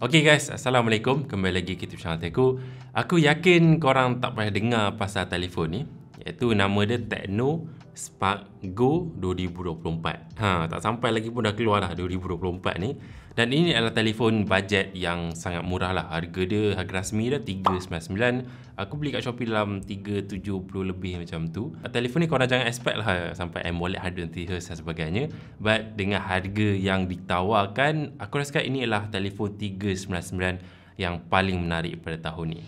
Ok guys, Assalamualaikum Kembali lagi kita YouTube channel Teku Aku yakin korang tak pernah dengar pasal telefon ni Iaitu nama dia Techno Spark Go 2024. Ha, tak sampai lagi pun dah keluar dah 2024 ni. Dan ini adalah telefon bajet yang sangat murah lah. Harga dia, harga rasmi dia 399. Aku beli kat Shopee dalam 370 lebih macam tu. Telefon ni korang jangan expect lah sampai AMOLED 120Hz dan sebagainya. But dengan harga yang ditawarkan, aku rasa ini adalah telefon 399 yang paling menarik pada tahun ni.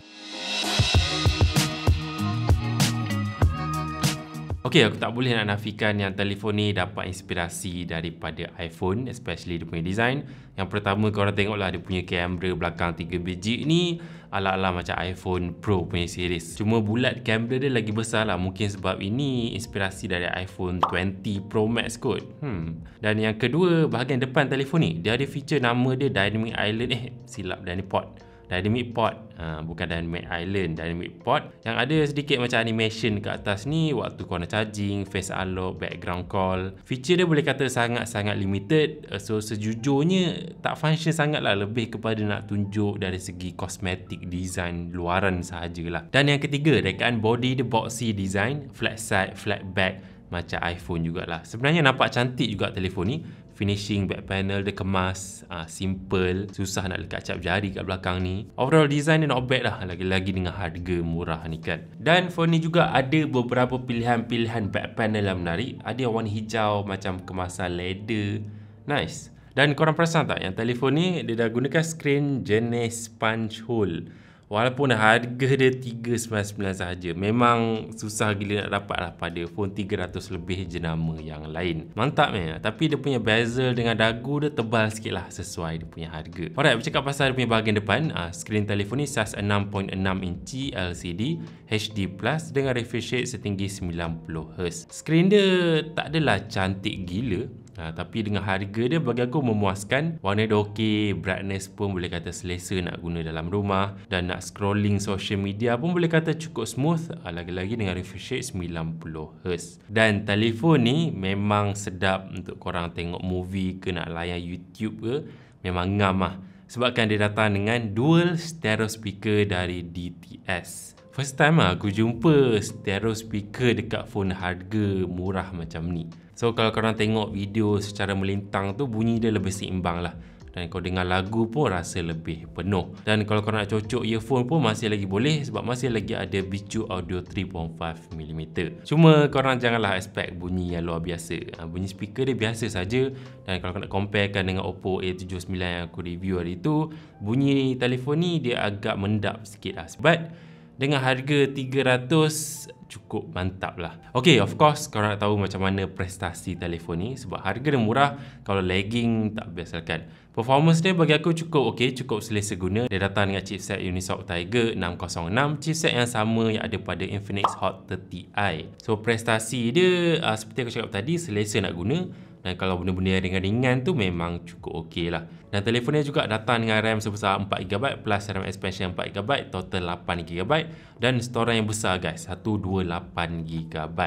Okey, aku tak boleh nak nafikan yang telefon ni dapat inspirasi daripada iPhone, especially dia punya design. Yang pertama, korang tengoklah dia punya kamera belakang 3 biji ni ala-ala macam iPhone Pro punya series. Cuma bulat kamera dia lagi besar lah. Mungkin sebab ini inspirasi dari iPhone 20 Pro Max kot. Hmm. Dan yang kedua, bahagian depan telefon ni. Dia ada feature nama dia Dynamic Island. Eh, silap Dynipod. Pot dynamic pod ha, bukan dynamic island dynamic port yang ada sedikit macam animation kat atas ni waktu corner charging face unlock background call feature dia boleh kata sangat-sangat limited eh, so sejujurnya tak function sangat lah lebih kepada nak tunjuk dari segi cosmetic design luaran sahajalah dan yang ketiga rekaan body the boxy design flat side flat back macam iPhone jugalah. Sebenarnya nampak cantik juga telefon ni finishing back panel dia kemas uh, simple susah nak lekat cap jari kat belakang ni overall design dia not bad lah lagi-lagi dengan harga murah ni kan dan phone ni juga ada beberapa pilihan-pilihan back panel yang menarik ada yang warna hijau macam kemasan leather nice dan korang perasan tak yang telefon ni dia dah gunakan screen jenis punch hole Walaupun harga dia RM399 saja, memang susah gila nak dapat lah pada phone 300 lebih jenama yang lain. Mantap ni. Eh? Tapi dia punya bezel dengan dagu dia tebal sikit lah sesuai dia punya harga. Alright, bercakap pasal dia punya bahagian depan, uh, skrin telefon ni size 6.6 inci LCD HD Plus dengan refresh rate setinggi 90Hz. Skrin dia tak adalah cantik gila Ha, tapi dengan harga dia bagi aku memuaskan. Warna dia okey, brightness pun boleh kata selesa nak guna dalam rumah dan nak scrolling social media pun boleh kata cukup smooth ha, lagi-lagi dengan refresh rate 90Hz. Dan telefon ni memang sedap untuk korang tengok movie ke nak layan YouTube ke memang ngam lah. Sebabkan dia datang dengan dual stereo speaker dari DTS. First time lah aku jumpa stereo speaker dekat phone harga murah macam ni. So kalau korang tengok video secara melintang tu bunyi dia lebih seimbang lah. Dan kau dengar lagu pun rasa lebih penuh. Dan kalau korang nak cocok earphone pun masih lagi boleh sebab masih lagi ada Bicu Audio 3.5mm. Cuma korang janganlah expect bunyi yang luar biasa. Ah, bunyi speaker dia biasa saja. Dan kalau korang nak comparekan dengan Oppo A79 yang aku review hari tu, bunyi telefon ni dia agak mendap sikit lah. Sebab dengan harga 300 cukup mantap lah ok of course korang nak tahu macam mana prestasi telefon ni sebab harga dia murah kalau lagging tak biasakan performance dia bagi aku cukup ok cukup selesa guna dia datang dengan chipset Unisoc Tiger 606 chipset yang sama yang ada pada Infinix Hot 30i so prestasi dia ah, seperti aku cakap tadi selesa nak guna dan kalau benda-benda yang ringan-ringan tu memang cukup okey lah dan telefon ni juga datang dengan RAM sebesar 4GB plus RAM expansion 4GB total 8GB dan storan yang besar guys 128GB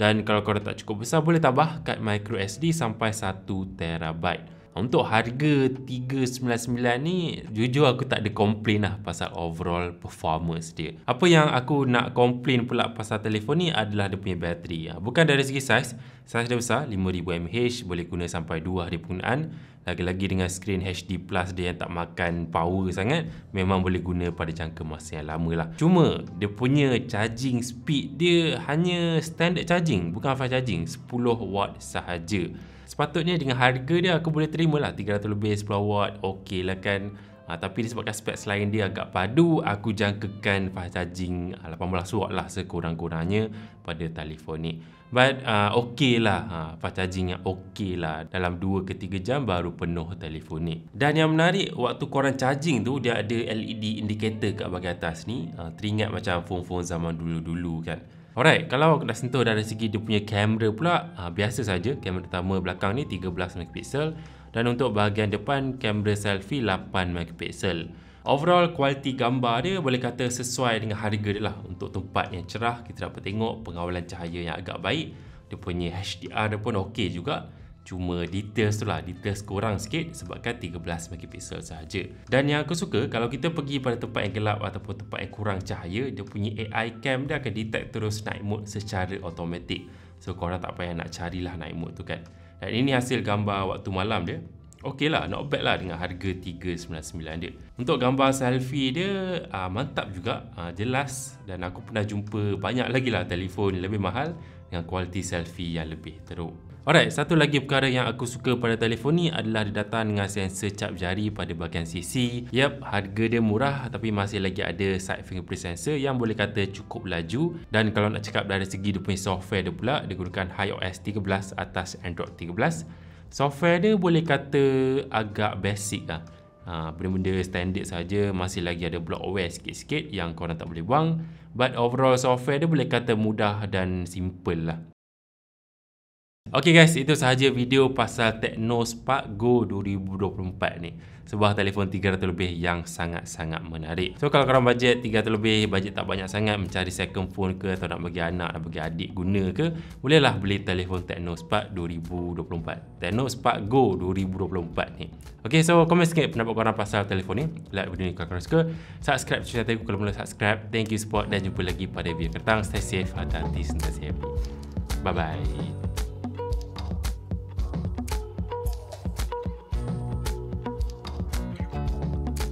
dan kalau korang tak cukup besar boleh tambah kad micro SD sampai 1TB untuk harga 399 ni jujur aku tak ada komplain lah pasal overall performance dia. Apa yang aku nak komplain pula pasal telefon ni adalah dia punya bateri. Ah, bukan dari segi saiz, saiz dia besar 5000mAh boleh guna sampai 2 hari penggunaan. Lagi-lagi dengan screen HD Plus dia yang tak makan power sangat Memang boleh guna pada jangka masa yang lama lah Cuma dia punya charging speed dia hanya standard charging Bukan fast charging 10 watt sahaja sepatutnya dengan harga dia aku boleh terima lah 300 lebih 10 watt okey lah kan ha, tapi disebabkan spek selain dia agak padu aku jangkakan fast charging 18 ah, watt lah sekurang-kurangnya pada telefon ni but uh, okey lah ha, fast charging yang okey lah dalam 2 ke 3 jam baru penuh telefon ni dan yang menarik waktu korang charging tu dia ada LED indicator kat bahagian atas ni ha, teringat macam phone-phone zaman dulu-dulu kan Alright, kalau dah sentuh dari segi dia punya kamera pula, ha, biasa saja kamera utama belakang ni 13MP dan untuk bahagian depan kamera selfie 8MP. Overall, kualiti gambar dia boleh kata sesuai dengan harga dia lah. Untuk tempat yang cerah, kita dapat tengok pengawalan cahaya yang agak baik. Dia punya HDR dia pun okey juga cuma details tu lah details kurang sikit sebabkan 13 megapixel sahaja dan yang aku suka kalau kita pergi pada tempat yang gelap ataupun tempat yang kurang cahaya dia punya AI cam dia akan detect terus night mode secara automatik so korang tak payah nak carilah night mode tu kan dan ini hasil gambar waktu malam dia Okey lah, not bad lah dengan harga RM399 dia. Untuk gambar selfie dia, uh, mantap juga. Uh, jelas dan aku pernah jumpa banyak lagi lah telefon lebih mahal dengan kualiti selfie yang lebih teruk. Alright, satu lagi perkara yang aku suka pada telefon ni adalah dia datang dengan sensor cap jari pada bahagian sisi. Yep, harga dia murah tapi masih lagi ada side fingerprint sensor yang boleh kata cukup laju. Dan kalau nak cakap dari segi dia punya software dia pula, dia gunakan iOS 13 atas Android 13. Software dia boleh kata agak basic lah. Ha, benda-benda standard saja masih lagi ada blockware sikit-sikit yang korang tak boleh buang. But overall software dia boleh kata mudah dan simple lah. Okay guys, itu sahaja video pasal Tecno Spark Go 2024 ni sebuah telefon 300 lebih yang sangat-sangat menarik so kalau korang bajet 300 lebih bajet tak banyak sangat mencari second phone ke atau nak bagi anak nak bagi adik guna ke bolehlah beli telefon Tecno Spark 2024 Tecno Spark Go 2024 ni ok so komen sikit pendapat korang pasal telefon ni like video ni kalau korang suka subscribe channel aku kalau belum subscribe thank you support dan jumpa lagi pada video ketang stay safe hati-hati sentiasa happy bye-bye